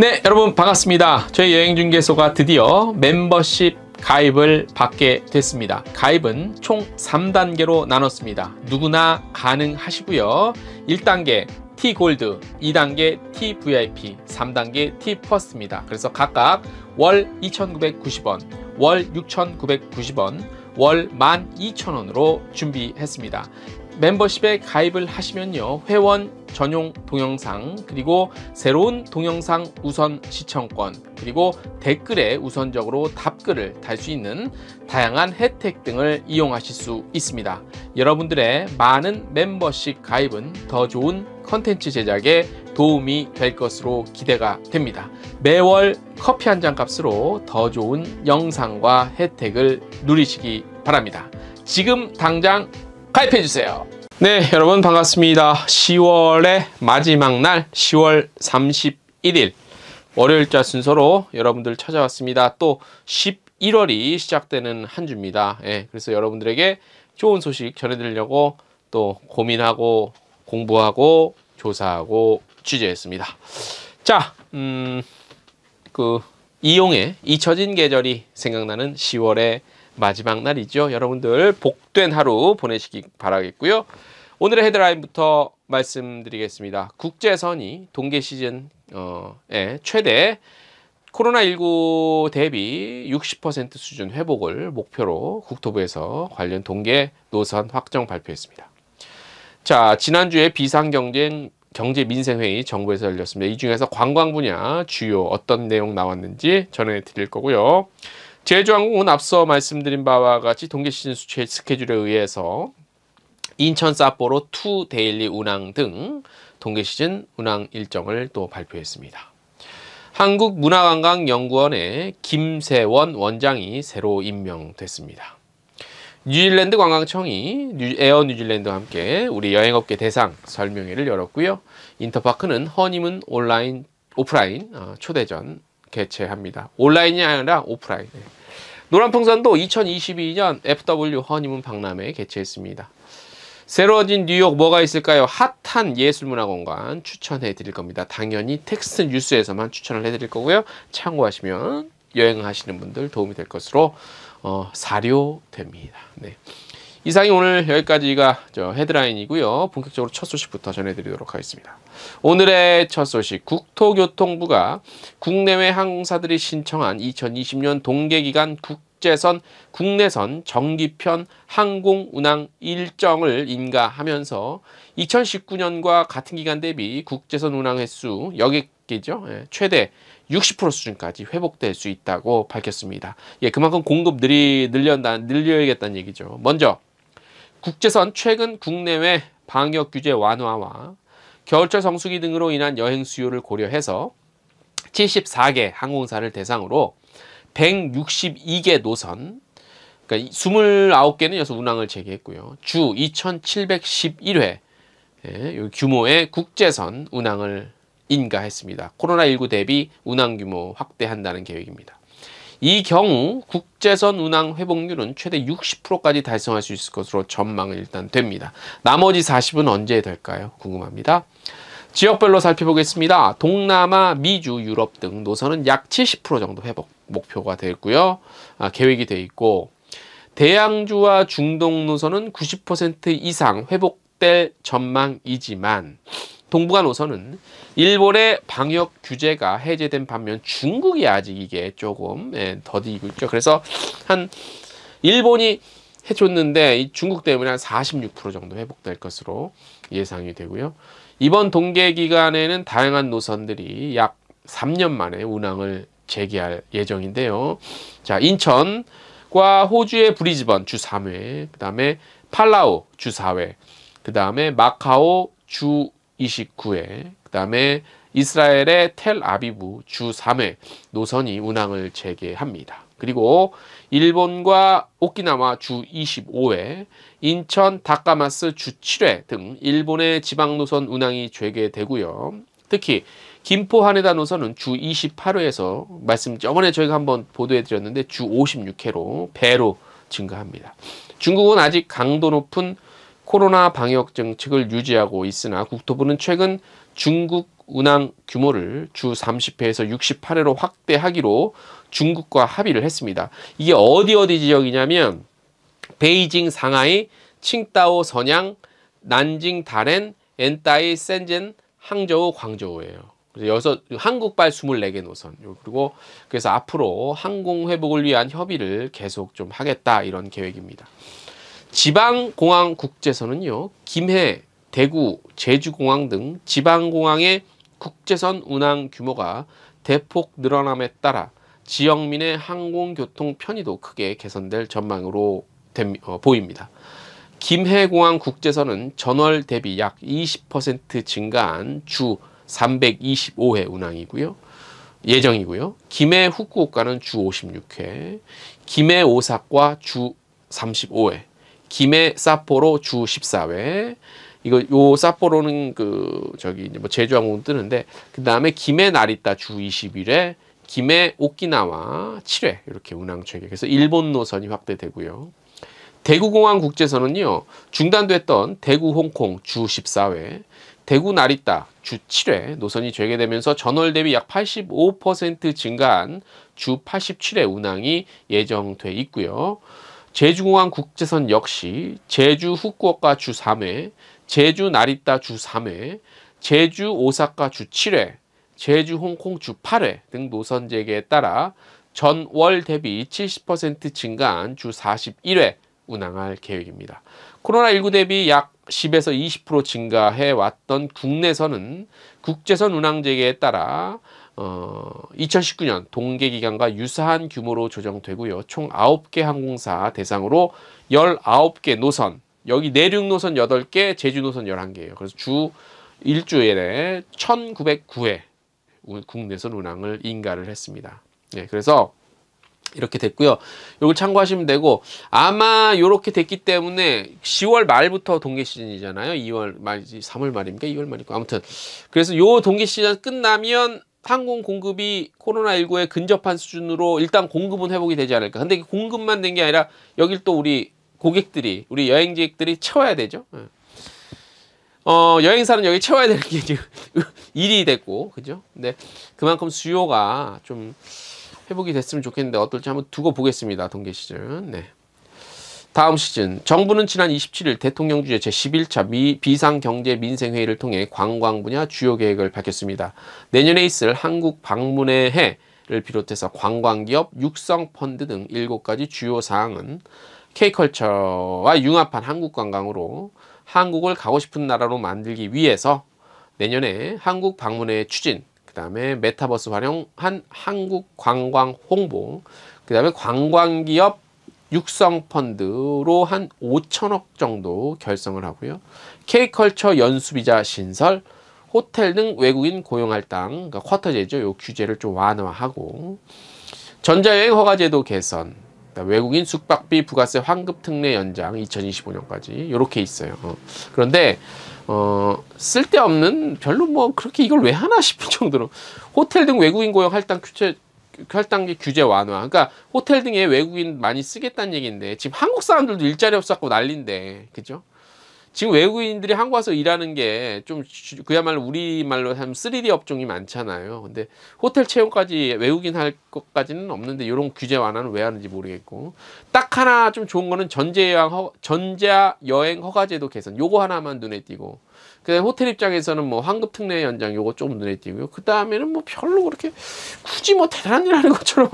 네, 여러분 반갑습니다. 저희 여행중개소가 드디어 멤버십 가입을 받게 됐습니다. 가입은 총 3단계로 나눴습니다. 누구나 가능하시고요. 1단계 T골드, 2단계 TVIP, 3단계 t 퍼러스입니다 그래서 각각 월 2,990원, 월 6,990원, 월 12,000원으로 준비했습니다. 멤버십에 가입을 하시면요. 회원 전용 동영상, 그리고 새로운 동영상 우선 시청권, 그리고 댓글에 우선적으로 답글을 달 수 있는 다양한 혜택 등을 이용하실 수 있습니다. 여러분들의 많은 멤버십 가입은 더 좋은 컨텐츠 제작에 도움이 될 것으로 기대가 됩니다. 매월 커피 한 잔 값으로 더 좋은 영상과 혜택을 누리시기 바랍니다. 지금 당장 가입해주세요. 네, 여러분 반갑습니다. 10월의 마지막 날 10월 31일 월요일자 순서로 여러분들 찾아왔습니다. 또 11월이 시작되는 한 주입니다. 예, 그래서 여러분들에게 좋은 소식 전해드리려고 또 고민하고 공부하고 조사하고 취재했습니다. 자, 음, 그 이용의 잊혀진 계절이 생각나는 10월의 마지막 날이죠. 여러분들 복된 하루 보내시기 바라겠고요. 오늘의 헤드라인부터 말씀드리겠습니다. 국제선이 동계 시즌 어, 에 최대 코로나19 대비 60% 수준 회복을 목표로 국토부에서 관련 동계 노선 확정 발표했습니다. 자, 지난주에 비상경쟁 경제 민생회의 정부에서 열렸습니다. 이 중에서 관광 분야 주요 어떤 내용 나왔는지 전해드릴 거고요. 제주항공은 앞서 말씀드린 바와 같이 동계 시즌 수출 스케줄에 의해서 인천 사포로 투 데일리 운항 등 동계 시즌 운항 일정을 또 발표했습니다. 한국문화관광연구원의 김세원 원장이 새로 임명됐습니다. 뉴질랜드 관광청이 에어 뉴질랜드와 함께 우리 여행업계 대상 설명회를 열었고요. 인터파크는 허니문 온라인 오프라인 어, 초대전 개최합니다. 온라인이 아니라 오프라인. 노란 풍선도 2022년 FW 허니문 박람회 개최했습니다. 새로워진 뉴욕 뭐가 있을까요? 핫한 예술문화공간 추천해 드릴 겁니다. 당연히 텍스트 뉴스에서만 추천을 해 드릴 거고요. 참고하시면 여행하시는 분들 도움이 될 것으로 어, 사료됩니다. 네. 이상이 오늘 여기까지가 저 헤드라인이고요. 본격적으로 첫 소식부터 전해드리도록 하겠습니다. 오늘의 첫 소식 국토교통부가 국내외 항공사들이 신청한 2020년 동계기간 국제선, 국내선 정기편 항공 운항 일정을 인가하면서 2019년과 같은 기간 대비 국제선 운항 횟수 여객기죠. 예, 최대 60% 수준까지 회복될 수 있다고 밝혔습니다. 예, 그만큼 공급 늘이 늘려다 늘려야겠다는 얘기죠. 먼저 국제선 최근 국내외 방역 규제 완화와 겨울철 성수기 등으로 인한 여행 수요를 고려해서 74개 항공사를 대상으로 162개 노선, 그러니까 29개는 여기서 운항을 재개했고요. 주 2,711회 예, 규모의 국제선 운항을 인가했습니다. 코로나19 대비 운항 규모 확대한다는 계획입니다. 이 경우 국제선 운항 회복률은 최대 60%까지 달성할 수 있을 것으로 전망은 일단 됩니다. 나머지 40은 언제 될까요? 궁금합니다. 지역별로 살펴보겠습니다. 동남아, 미주, 유럽 등 노선은 약 70% 정도 회복 목표가 되어 고요 아, 계획이 되어 있고 대양주와 중동 노선은 90% 이상 회복될 전망이지만 동북아 노선은 일본의 방역 규제가 해제된 반면 중국이 아직 이게 조금 예, 더디고 있죠. 그래서 한 일본이 해줬는데 이 중국 때문에 한 46% 정도 회복될 것으로 예상이 되고요. 이번 동계 기간에는 다양한 노선들이 약 3년 만에 운항을 재개할 예정인데요. 자, 인천과 호주의 브리즈번 주 3회, 그 다음에 팔라우 주 4회, 그 다음에 마카오 주 29회 그 다음에 이스라엘의 텔 아비브 주 3회 노선이 운항을 재개합니다. 그리고 일본과 오키나와 주 25회, 인천 다카마스 주 7회 등 일본의 지방 노선 운항이 재개되고요. 특히 김포 하네다 노선은 주 28회에서 말씀 저번에 저희가 한번 보도해 드렸는데 주 56회로 배로 증가합니다. 중국은 아직 강도 높은 코로나 방역 정책을 유지하고 있으나 국토부는 최근 중국 운항 규모를 주 30회에서 68회로 확대하기로 중국과 합의를 했습니다. 이게 어디 어디 지역이냐면 베이징, 상하이, 칭다오, 선양, 난징, 다렌, 엔따이, 센젠, 항저우, 광저우예요. 그래서 여섯 한국발 24개 노선 그리고 그래서 앞으로 항공 회복을 위한 협의를 계속 좀 하겠다 이런 계획입니다. 지방공항국제선은요, 김해, 대구, 제주공항 등 지방공항의 국제선 운항 규모가 대폭 늘어남에 따라 지역민의 항공교통 편의도 크게 개선될 전망으로 됨, 어, 보입니다. 김해공항 국제선은 전월 대비 약 20% 증가한 주 325회 운항이고요. 예정이고요. 김해 후쿠오카는 주 56회, 김해 오사카 주 35회, 김해 사포로 주 14회 이거 요 사포로는 그 저기 뭐 제주항공 뜨는데 그 다음에 김해 나리타 주 20일에 김해 오키나와 7회 이렇게 운항 체계 그래서 일본 노선이 확대되고요. 대구공항 국제선은요 중단됐던 대구 홍콩 주 14회 대구 나리타 주 7회 노선이 재개되면서 전월 대비 약 85% 증가한 주 87회 운항이 예정돼 있고요. 제주공항 국제선 역시 제주 후쿠오카 주 3회, 제주 나리타 주 3회, 제주 오사카 주 7회, 제주 홍콩 주 8회 등 노선 재개에 따라 전월 대비 70% 증가한 주 41회 운항할 계획입니다. 코로나19 대비 약 10에서 20% 증가해 왔던 국내선은 국제선 운항 재개에 따라 어, 2019년 동계 기간과 유사한 규모로 조정되고요. 총 9개 항공사 대상으로 19개 노선, 여기 내륙 노선 8개, 제주 노선 11개예요. 그래서 주 일주일에 1909회 국내선 운항을 인가를 했습니다. 네, 그래서 이렇게 됐고요. 이걸 참고하시면 되고 아마 이렇게 됐기 때문에 10월 말부터 동계 시즌이잖아요. 2월 말, 이지 3월 말입니까? 2월 말이고 아무튼 그래서 요 동계 시즌 끝나면 항공 공급이 코로나19에 근접한 수준으로 일단 공급은 회복이 되지 않을까. 근데 공급만 된 게 아니라 여길 또 우리 고객들이, 우리 여행객들이 채워야 되죠. 예. 어, 여행사는 여기 채워야 되는 게 지금 일이 됐고, 그죠? 근데 그만큼 수요가 좀 회복이 됐으면 좋겠는데 어떨지 한번 두고 보겠습니다. 동계 시즌. 네. 다음 시즌 정부는 지난 27일 대통령 주재 제11차 미 비상경제민생회의를 통해 관광 분야 주요 계획을 밝혔습니다. 내년에 있을 한국 방문의 해를 비롯해서 관광기업, 육성펀드 등 7가지 주요 사항은 K컬처와 융합한 한국관광으로 한국을 가고 싶은 나라로 만들기 위해서 내년에 한국 방문의 추진, 그 다음에 메타버스 활용한 한국 관광 홍보, 그 다음에 관광기업 육성펀드로 한 5천억 정도 결성을 하고요. K컬처 연수비자 신설, 호텔 등 외국인 고용할 땅, 그러니까 쿼터제죠. 요 규제를 좀 완화하고 전자여행 허가제도 개선, 그러니까 외국인 숙박비 부가세 환급 특례 연장 2025년까지 이렇게 있어요. 어. 그런데 어, 쓸데없는 별로 뭐 그렇게 이걸 왜 하나 싶은 정도로 호텔 등 외국인 고용 할당 규제 혈당계 규제 완화. 그러니까 호텔 등에 외국인 많이 쓰겠다는 얘기인데 지금 한국 사람들도 일자리 없어갖고 난리인데 그죠? 지금 외국인들이 한국 와서 일하는 게 좀 그야말로 우리말로 하면 3D 업종이 많잖아요. 근데 호텔 채용까지 외국인 할 것까지는 없는데 이런 규제 완화는 왜 하는지 모르겠고 딱 하나 좀 좋은 거는 전제여행 허, 전자 여행 허가 제도 개선 요거 하나만 눈에 띄고 근데 그 호텔 입장에서는 뭐 환급 특례 연장 요거 조금 눈에 띄고요. 그 다음에는 뭐 별로 그렇게 굳이 뭐 대단한 일 하는 것처럼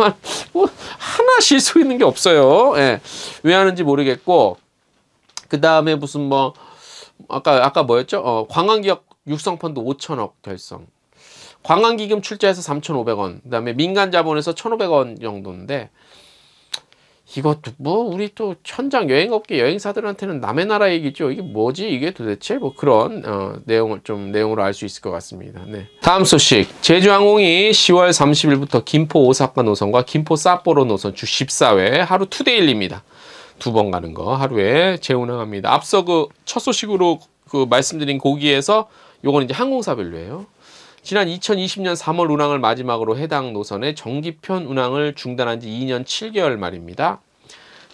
뭐 하나 실수 있는 게 없어요. 예. 왜 하는지 모르겠고 그 다음에 무슨 뭐 아까 아까 뭐였죠? 어, 관광기업 육성 펀드 5천억 결성. 관광기금 출자해서 3,500원. 그다음에 민간 자본에서 1,500원 정도인데 이것도 뭐 우리 또 천장 여행업계 여행사들한테는 남의 나라 얘기죠 이게 뭐지 이게 도대체 뭐 그런 어, 내용을 좀 내용으로 알 수 있을 것 같습니다 네. 다음 소식 제주항공이 10월 30일부터 김포 오사카 노선과 김포 사포로 노선 주 14회 하루 투데일입니다 리두번 가는 거 하루에 재운항합니다 앞서 그 첫 소식으로 그 말씀드린 고기에서 요건 이제 항공사별로예요 지난 2020년 3월 운항을 마지막으로 해당 노선의 정기편 운항을 중단한 지 2년 7개월 말입니다.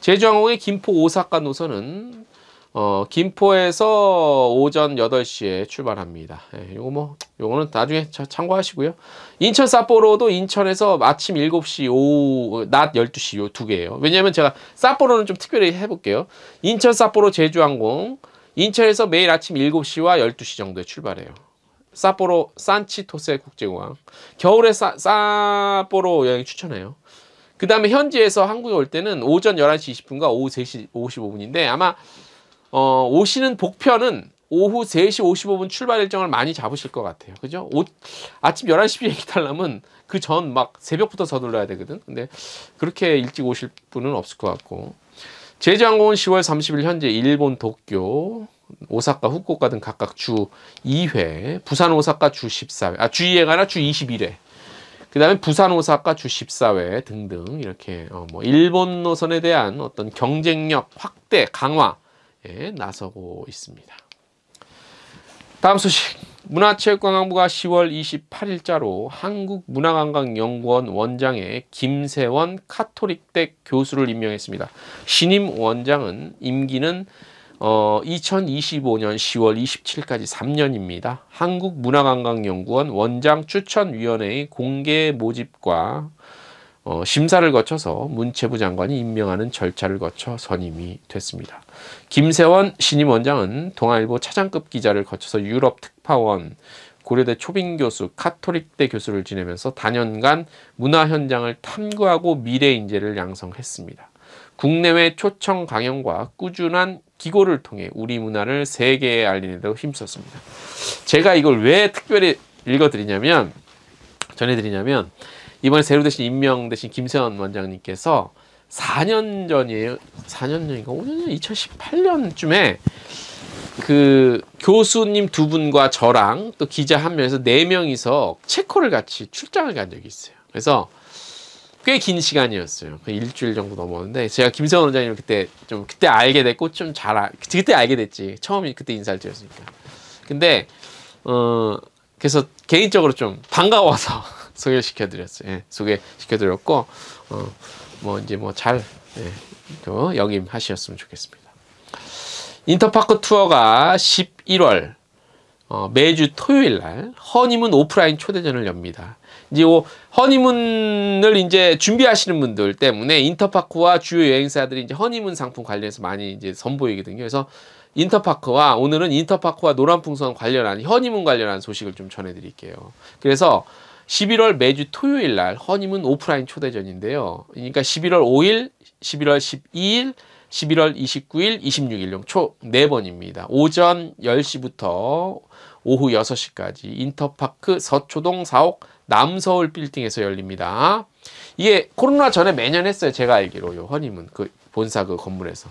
제주항공의 김포 오사카 노선은 어, 김포에서 오전 8시에 출발합니다. 이 예, 요거 뭐, 요거는 나중에 참고하시고요. 인천 사포로도 인천에서 아침 7시, 오후, 낮 12시 요 두 개예요. 왜냐면 제가 사포로는 좀 특별히 해볼게요. 인천 사포로 제주항공, 인천에서 매일 아침 7시와 12시 정도에 출발해요. 사포로 산치토세 국제공항. 겨울에 사, 사포로 여행 추천해요. 그 다음에 현지에서 한국에 올 때는 오전 11시 20분과 오후 3시 55분인데 아마 어, 오시는 복편은 오후 3시 55분 출발 일정을 많이 잡으실 것 같아요. 그죠? 오, 아침 11시 비행기 달라면 그 전 막 새벽부터 서둘러야 되거든. 근데 그렇게 일찍 오실 분은 없을 것 같고. 제주항공은 10월 30일 현재 일본 도쿄 오사카, 후쿠오카 등 각각 주 2회, 부산, 오사카 주 14회, 아, 주 2회가 아니라 주 21회. 그 다음에 부산, 오사카 주 14회 등등 이렇게 어, 뭐 일본 노선에 대한 어떤 경쟁력 확대, 강화에 예, 나서고 있습니다. 다음 소식. 문화체육관광부가 10월 28일자로 한국문화관광연구원 원장에 김세원 카톨릭대 교수를 임명했습니다. 신임 원장은 임기는 어, 2025년 10월 27일까지 3년입니다. 한국문화관광연구원 원장 추천위원회의 공개 모집과 어, 심사를 거쳐서 문체부 장관이 임명하는 절차를 거쳐 선임이 됐습니다. 김세원 신임 원장은 동아일보 차장급 기자를 거쳐서 유럽 특파원, 고려대 초빙 교수, 카톨릭대 교수를 지내면서 다년간 문화 현장을 탐구하고 미래 인재를 양성했습니다. 국내외 초청 강연과 꾸준한 기고를 통해 우리 문화를 세계에 알리는 데 힘썼습니다. 제가 이걸 왜 특별히 읽어드리냐면 전해드리냐면 이번에 새로 대신 임명되신 김세원 원장님께서 4년 전이에요. 4년 전인가 5년 전 2018년쯤에 그 교수님 두 분과 저랑 또 기자 한 명에서 네 명이서 체코를 같이 출장을 간 적이 있어요. 그래서 꽤긴 시간이었어요. 일주일 정도 넘었는데 제가 김세원 원장님을 그때 좀 그때 알게 됐고 좀 잘 알, 아, 그때 알게 됐지. 처음이 그때 인사를 드렸으니까. 근데 어 그래서 개인적으로 좀 반가워서 소개시켜 드렸어요. 예, 소개시켜 드렸고 어 뭐 이제 뭐잘 예, 그 영임하셨으면 좋겠습니다. 인터파크 투어가 11월 어, 매주 토요일 날 허니문 오프라인 초대전을 엽니다. 이제 요 허니문을 이제 준비하시는 분들 때문에 인터파크와 주요 여행사들이 이제 허니문 상품 관련해서 많이 이제 선보이거든요. 그래서 인터파크와 오늘은 인터파크와 노란풍선 관련한 허니문 관련한 소식을 좀 전해드릴게요. 그래서 11월 매주 토요일 날 허니문 오프라인 초대전인데요. 그러니까 11월 5일, 11월 12일, 11월 29일, 26일 총네 번입니다. 오전 10시부터 오후 6시까지 인터파크 서초동 4옥 남서울 빌딩에서 열립니다. 이게 코로나 전에 매년 했어요. 제가 알기로 요 허니문 그 본사 그 건물에서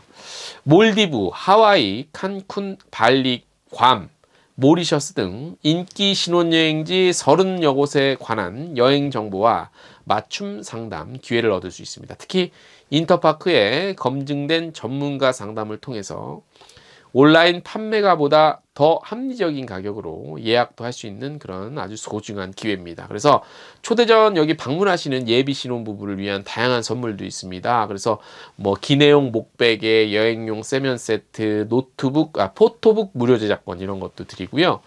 몰디브, 하와이, 칸쿤, 발리, 괌, 모리셔스 등 인기 신혼여행지 30여 곳에 관한 여행 정보와 맞춤 상담 기회를 얻을 수 있습니다. 특히 인터파크에 검증된 전문가 상담을 통해서 온라인 판매가보다 더 합리적인 가격으로 예약도 할 수 있는 그런 아주 소중한 기회입니다. 그래서 초대전 여기 방문하시는 예비 신혼부부를 위한 다양한 선물도 있습니다. 그래서 뭐 기내용 목베개, 여행용 세면 세트, 노트북, 아, 포토북 무료 제작권 이런 것도 드리고요.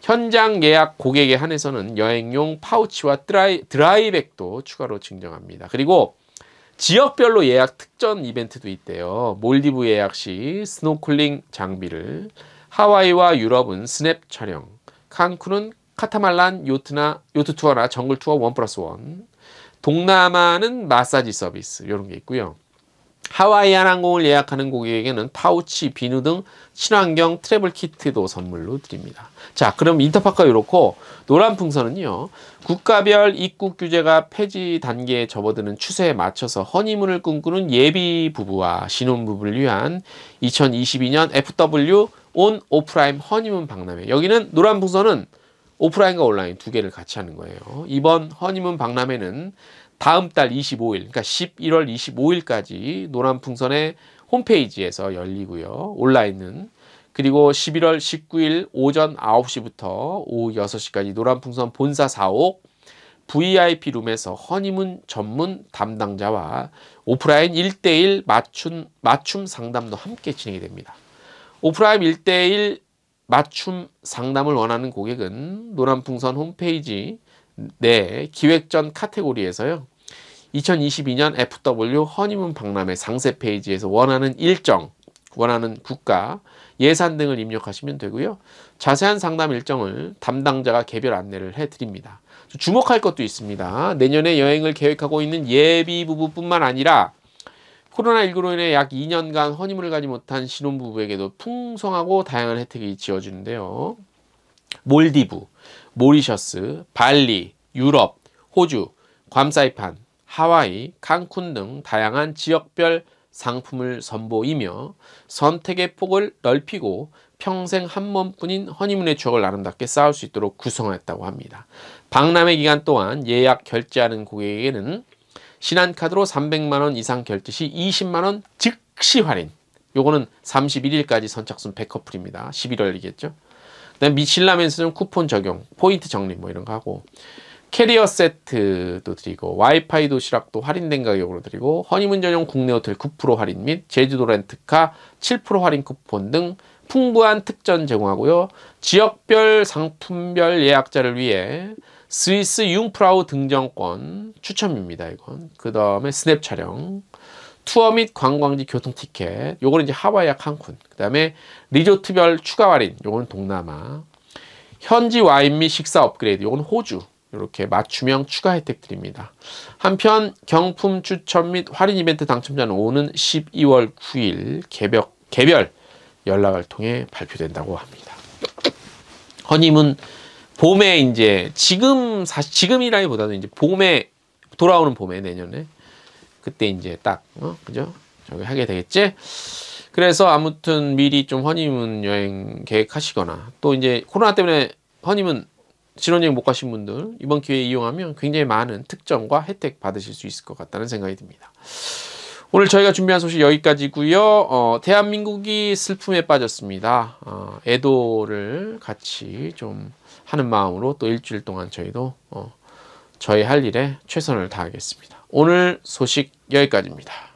현장 예약 고객에 한해서는 여행용 파우치와 드라이, 드라이백도 추가로 증정합니다. 그리고 지역별로 예약 특전 이벤트도 있대요. 몰디브 예약 시 스노클링 장비를, 하와이와 유럽은 스냅 촬영, 칸쿤은 카타말란 요트나 요트 투어나 정글 투어 원 플러스 원, 동남아는 마사지 서비스 이런 게 있고요. 하와이안 항공을 예약하는 고객에게는 파우치, 비누 등 친환경 트래블 키트도 선물로 드립니다. 자, 그럼 인터파크가 이렇고 노란 풍선은요. 국가별 입국 규제가 폐지 단계에 접어드는 추세에 맞춰서 허니문을 꿈꾸는 예비 부부와 신혼부부를 위한 2022년 FW 온 오프라인 허니문 박람회. 여기는 노란 풍선은 오프라인과 온라인 두 개를 같이 하는 거예요. 이번 허니문 박람회는 다음 달 25일, 그러니까 11월 25일까지 노란 풍선의 홈페이지에서 열리고요. 온라인은 그리고 11월 19일 오전 9시부터 오후 6시까지 노란 풍선 본사 사옥 VIP 룸에서 허니문 전문 담당자와 오프라인 1대1 맞춤, 맞춤 상담도 함께 진행이 됩니다. 오프라인 1대1 맞춤 상담을 원하는 고객은 노란풍선 홈페이지 네, 기획전 카테고리에서요. 2022년 FW 허니문 박람회 상세 페이지에서 원하는 일정, 원하는 국가, 예산 등을 입력하시면 되고요. 자세한 상담 일정을 담당자가 개별 안내를 해드립니다. 주목할 것도 있습니다. 내년에 여행을 계획하고 있는 예비 부부뿐만 아니라 코로나19로 인해 약 2년간 허니문을 가지 못한 신혼부부에게도 풍성하고 다양한 혜택이 지어지는데요. 몰디브, 모리셔스, 발리, 유럽, 호주, 괌사이판, 하와이, 칸쿤 등 다양한 지역별 상품을 선보이며 선택의 폭을 넓히고 평생 한 번뿐인 허니문의 추억을 아름답게 쌓을 수 있도록 구성하였다고 합니다. 박람회 기간 동안 예약 결제하는 고객에게는 신한카드로 300만원 이상 결제 시 20만원 즉시 할인 요거는 31일까지 선착순 백커플입니다. 11월이겠죠. 그다음 미실라면서는 쿠폰 적용, 포인트 적립 뭐 이런 거 하고 캐리어 세트도 드리고 와이파이 도시락도 할인된 가격으로 드리고 허니문 전용 국내 호텔 9% 할인 및 제주도 렌트카 7% 할인 쿠폰 등 풍부한 특전 제공하고요. 지역별 상품별 예약자를 위해 스위스 융프라우 등정권 추첨입니다. 이건 그 다음에 스냅 촬영 투어 및 관광지 교통 티켓 요거는 이제 하와이와 칸쿤 그 다음에 리조트별 추가 할인 요거는 동남아 현지 와인 및 식사 업그레이드 요는 호주 이렇게 맞춤형 추가 혜택드립니다 한편 경품 추첨 및 할인 이벤트 당첨자는 오는 12월 9일 개벽, 개별 연락을 통해 발표된다고 합니다. 허님은 봄에 이제 지금 사실 지금이라기보다는 이제 봄에 돌아오는 봄에 내년에 그때 이제 딱 어? 그죠? 저기 하게 되겠지? 그래서 아무튼 미리 좀 허니문 여행 계획하시거나 또 이제 코로나 때문에 허니문 신혼여행 못 가신 분들 이번 기회에 이용하면 굉장히 많은 특정과 혜택 받으실 수 있을 것 같다는 생각이 듭니다. 오늘 저희가 준비한 소식 여기까지고요. 어, 대한민국이 슬픔에 빠졌습니다. 어, 애도를 같이 좀 하는 마음으로 또 일주일 동안 저희도 어, 저희 할 일에 최선을 다하겠습니다. 오늘 소식 여기까지입니다.